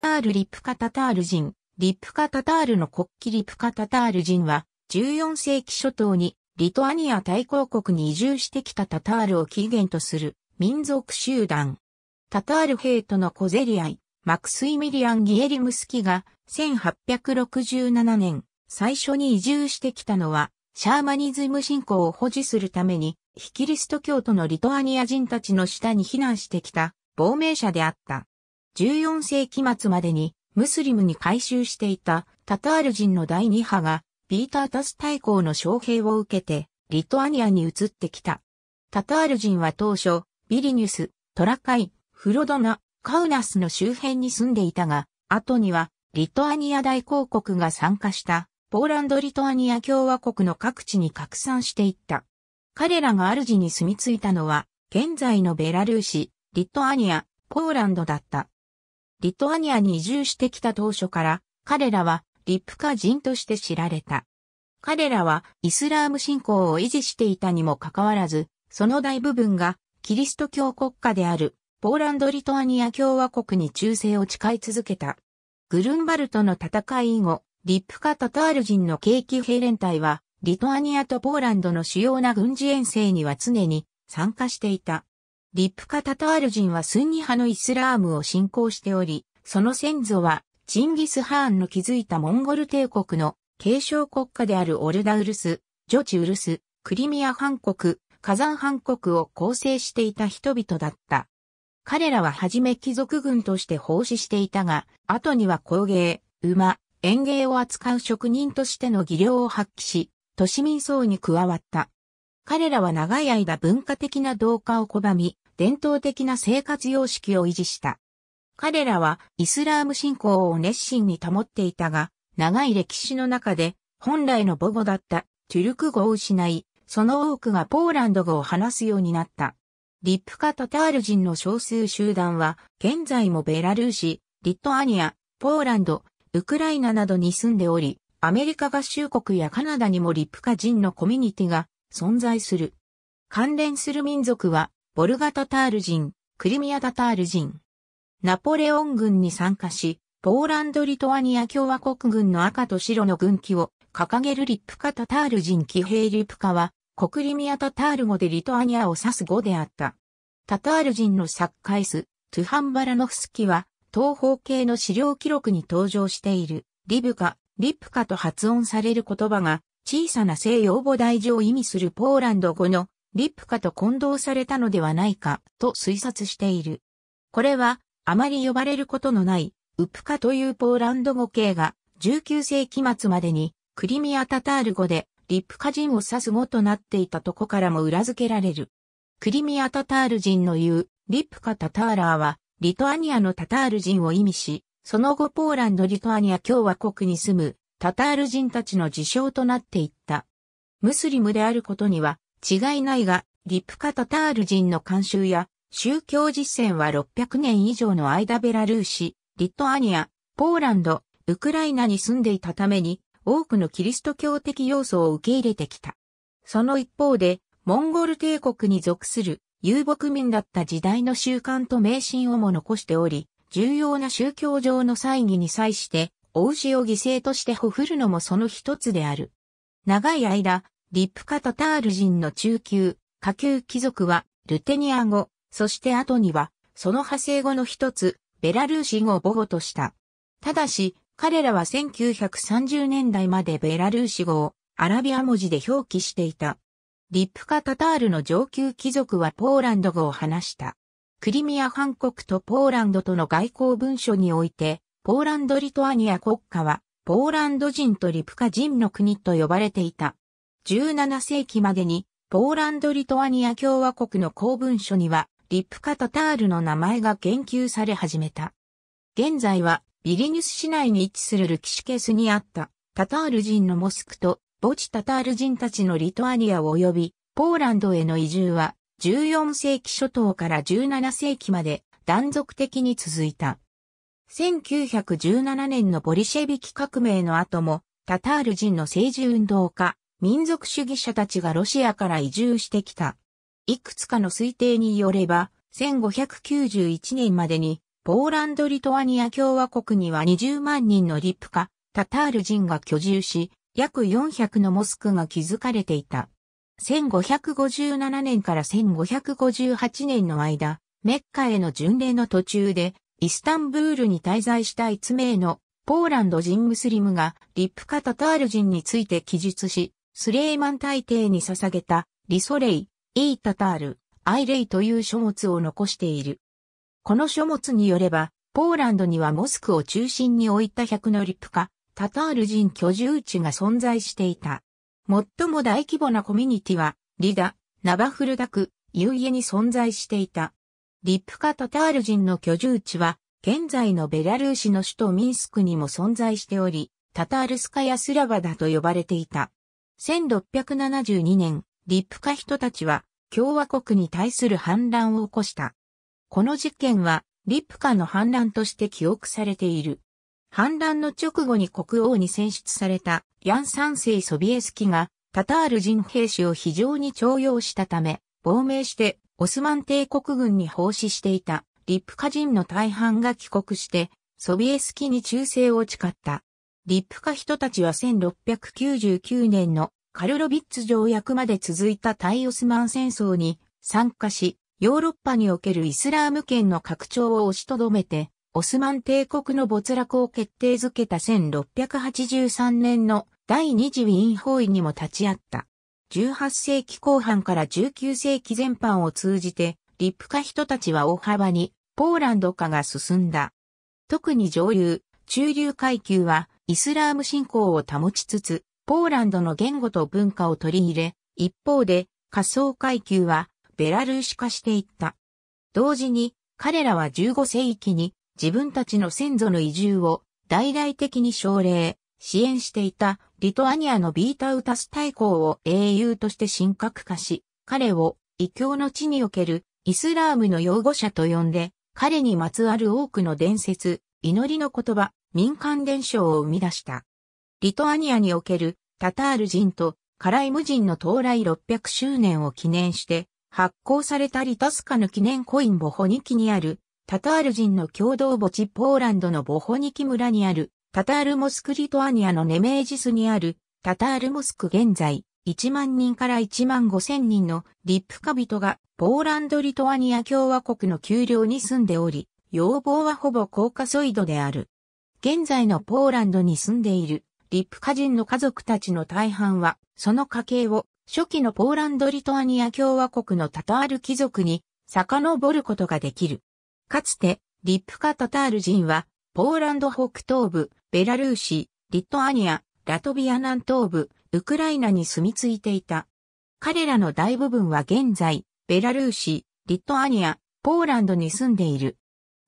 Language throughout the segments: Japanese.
タール・リプカ・タタール人、リプカ・タタールの国旗リプカ・タタール人は、14世紀初頭に、リトアニア大公国に移住してきたタタールを起源とする民族集団。タタール兵との小競り合い、マクスイミリアン・ギエリムスキが1867年最初に移住してきたのはシャーマニズム信仰を保持するためにヒキリスト教徒のリトアニア人たちの下に避難してきた亡命者であった。14世紀末までにムスリムに改修していたタタール人の第二派がピーター・タス大公の招聘を受けてリトアニアに移ってきた。タタール人は当初ビリニュス、トラカイ、フロドナ、カウナスの周辺に住んでいたが、後にはリトアニア大公国が参加したポーランド・リトアニア共和国の各地に拡散していった。彼らが主に住み着いたのは現在のベラルーシ、リトアニア、ポーランドだった。リトアニアに移住してきた当初から、彼らはリプカ人として知られた。彼らはイスラーム信仰を維持していたにもかかわらず、その大部分がキリスト教国家であるポーランド・リトアニア共和国に忠誠を誓い続けた。グルンバルトの戦い以後、リプカ・タタール人の軽気。兵連隊は、リトアニアとポーランドの主要な軍事遠征には常に参加していた。リップカタタール人はスンニ派のイスラームを信仰しており、その先祖はチンギス・ハーンの築いたモンゴル帝国の継承国家であるオルダウルス、ジョチウルス、クリミア藩国、火山藩国を構成していた人々だった。彼らは初め貴族軍として奉仕していたが、後には工芸、馬、園芸を扱う職人としての技量を発揮し、都市民層に加わった。彼らは長い間文化的な同化を拒み、伝統的な生活様式を維持した。彼らはイスラーム信仰を熱心に保っていたが、長い歴史の中で本来の母語だったトゥルク語を失い、その多くがポーランド語を話すようになった。リップカタタール人の少数集団は、現在もベラルーシ、リットアニア、ポーランド、ウクライナなどに住んでおり、アメリカ合衆国やカナダにもリップカ人のコミュニティが存在する。関連する民族は、ボルガタタール人、クリミアタタール人。ナポレオン軍に参加し、ポーランド・リトアニア共和国軍の赤と白の軍旗を掲げるリップカタタール人騎兵リプカは、国リミアタタール語でリトアニアを指す語であった。タタール人の作家イス、トゥハンバラノフスキは、東方系の資料記録に登場している、リブカ、リップカと発音される言葉が、小さな西洋母大樹を意味するポーランド語のリップカと混同されたのではないかと推察している。これはあまり呼ばれることのないウプカというポーランド語系が19世紀末までにクリミアタタール語でリップカ人を指す語となっていたとこからも裏付けられる。クリミアタタール人の言うリップカタターラーはリトアニアのタタール人を意味し、その後ポーランド・リトアニア共和国に住むタタール人たちの事象となっていった。ムスリムであることには違いないが、リプカタタール人の慣習や宗教実践は600年以上の間ベラルーシ、リトアニア、ポーランド、ウクライナに住んでいたために多くのキリスト教的要素を受け入れてきた。その一方で、モンゴル帝国に属する遊牧民だった時代の習慣と迷信をも残しており、重要な宗教上の祭儀に際してお牛を犠牲としてほふるのもその一つである。長い間、リップカタタール人の中級、下級貴族は、ルテニア語、そして後には、その派生語の一つ、ベラルーシ語を母語とした。ただし、彼らは1930年代までベラルーシ語をアラビア文字で表記していた。リップカタタールの上級貴族はポーランド語を話した。クリミア半国とポーランドとの外交文書において、ポーランド・リトアニア国家は、ポーランド人とリプカ人の国と呼ばれていた。17世紀までに、ポーランド・リトアニア共和国の公文書には、リプカ・タタールの名前が言及され始めた。現在は、ビリニュス市内に位置するルキシュケスにあった、タタール人のモスクと、墓地タタール人たちのリトアニア及び、ポーランドへの移住は、14世紀初頭から17世紀まで断続的に続いた。1917年のボリシェビキ革命の後も、タタール人の政治運動家、民族主義者たちがロシアから移住してきた。いくつかの推定によれば、1591年までに、ポーランド・リトアニア共和国には20万人のリプカ、タタール人が居住し、約400のモスクが築かれていた。1557年から1558年の間、メッカへの巡礼の途中でイスタンブールに滞在した一名のポーランド人ムスリムがリップカタタール人について記述し、スレイマン大帝に捧げたリソレイ、イータタール、アイレイという書物を残している。この書物によれば、ポーランドにはモスクを中心に置いた100のリップカ、タタール人居住地が存在していた。最も大規模なコミュニティは、リダ、ナバフルダク、ユイエに存在していた。リップカ・タタール人の居住地は、現在のベラルーシの首都ミンスクにも存在しており、タタールスカやスラバダと呼ばれていた。1672年、リップカ人たちは共和国に対する反乱を起こした。この事件は、リップカの反乱として記憶されている。反乱の直後に国王に選出されたヤン三世ソビエスキがタタール人兵士を非常に徴用したため、亡命してオスマン帝国軍に奉仕していたリップ家人の大半が帰国して、ソビエスキに忠誠を誓った。リップ家人たちは1699年のカルロビッツ条約まで続いた対オスマン戦争に参加し、ヨーロッパにおけるイスラーム圏の拡張を押しとどめて、オスマン帝国の没落を決定づけた1683年の第二次ウィーン包囲にも立ち会った。18世紀後半から19世紀前半を通じて、立派化人たちは大幅にポーランド化が進んだ。特に上流、中流階級はイスラーム信仰を保ちつつ、ポーランドの言語と文化を取り入れ、一方で仮想階級はベラルーシ化していった。同時に彼らは15世紀に自分たちの先祖の移住を大々的に奨励、支援していたリトアニアのビータウタス大公を英雄として神格化し、彼を異教の地におけるイスラームの擁護者と呼んで、彼にまつわる多くの伝説、祈りの言葉、民間伝承を生み出した。リトアニアにおけるタタール人とカライム人の到来600周年を記念して、発行されたリタスカの記念コインボホニキにある、タタール人の共同墓地ポーランドのボホニキ村にあるタタールモスクリトアニアのネメージスにあるタタールモスク現在1万人から1万5千人のリップカ人がポーランド・リトアニア共和国の丘陵に住んでおり、要望はほぼ高カソイドである。現在のポーランドに住んでいるリップカ人の家族たちの大半は、その家系を初期のポーランド・リトアニア共和国のタタール貴族に遡ることができる。かつて、リップカタタール人は、ポーランド北東部、ベラルーシ、リトアニア、ラトビア南東部、ウクライナに住み着いていた。彼らの大部分は現在、ベラルーシ、リトアニア、ポーランドに住んでいる。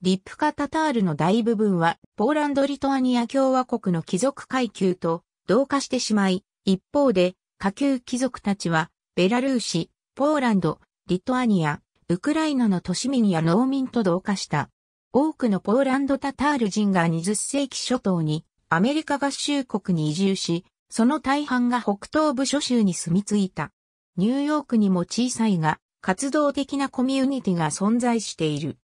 リップカタタールの大部分は、ポーランド・リトアニア共和国の貴族階級と同化してしまい、一方で、下級貴族たちは、ベラルーシ、ポーランド、リトアニア、ウクライナの都市民や農民と同化した。多くのポーランドタタール人が20世紀初頭にアメリカ合衆国に移住し、その大半が北東部諸州に住み着いた。ニューヨークにも小さいが、活動的なコミュニティが存在している。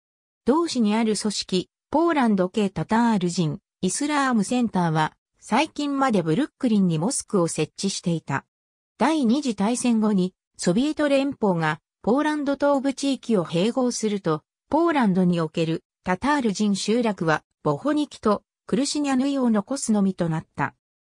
同市にある組織、ポーランド系タタール人、イスラームセンターは、最近までブルックリンにモスクを設置していた。第二次大戦後に、ソビエト連邦が、ポーランド東部地域を併合すると、ポーランドにおけるタタール人集落は、ボホニキとクルシニャヌイを残すのみとなった。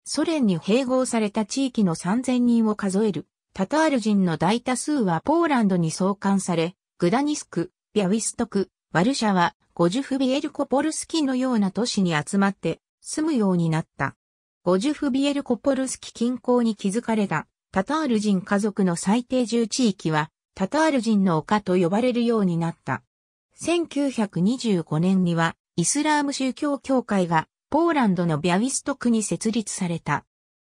ソ連に併合された地域の3000人を数える、タタール人の大多数はポーランドに送還され、グダニスク、ビャウィストク、ワルシャは、ゴジュフビエルコポルスキのような都市に集まって住むようになった。ゴジュフビエルコポルスキ近郊に築かれたタタール人家族の最低住地域はタタール人の丘と呼ばれるようになった。1925年には、イスラーム宗教協会が、ポーランドのビャウィストクに設立された。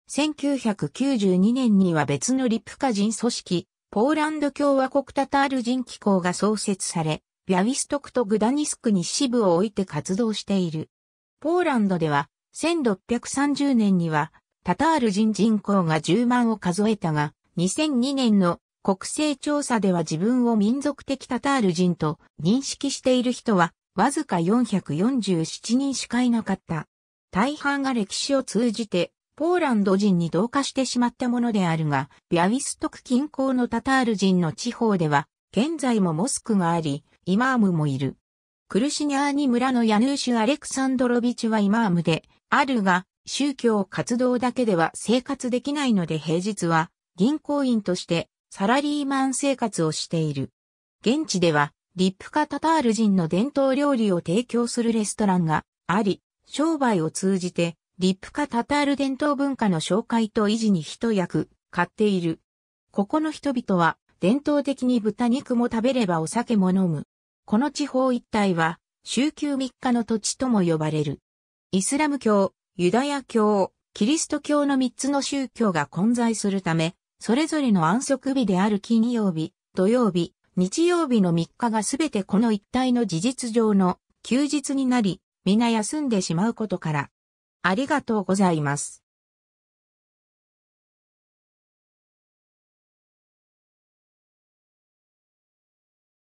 1992年には別のリプカ人組織、ポーランド共和国タタール人機構が創設され、ビャウィストクとグダニスクに支部を置いて活動している。ポーランドでは、1630年には、タタール人人口が10万を数えたが、2002年の国勢調査では自分を民族的タタール人と認識している人はわずか447人しかいなかった。大半が歴史を通じてポーランド人に同化してしまったものであるが、ビャウィストク近郊のタタール人の地方では、現在もモスクがあり、イマームもいる。クルシニャーニ村のヤヌーシュ・アレクサンドロビチはイマームで、あるが、宗教活動だけでは生活できないので平日は銀行員としてサラリーマン生活をしている。現地では、リップカタタール人の伝統料理を提供するレストランがあり、商売を通じて、リップカタタール伝統文化の紹介と維持に一役買っている。ここの人々は、伝統的に豚肉も食べればお酒も飲む。この地方一帯は、週休3日の土地とも呼ばれる。イスラム教、ユダヤ教、キリスト教の3つの宗教が混在するため、それぞれの安息日である金曜日、土曜日、日曜日の3日がすべてこの一体の事実上の休日になり、皆休んでしまうことから。ありがとうございます。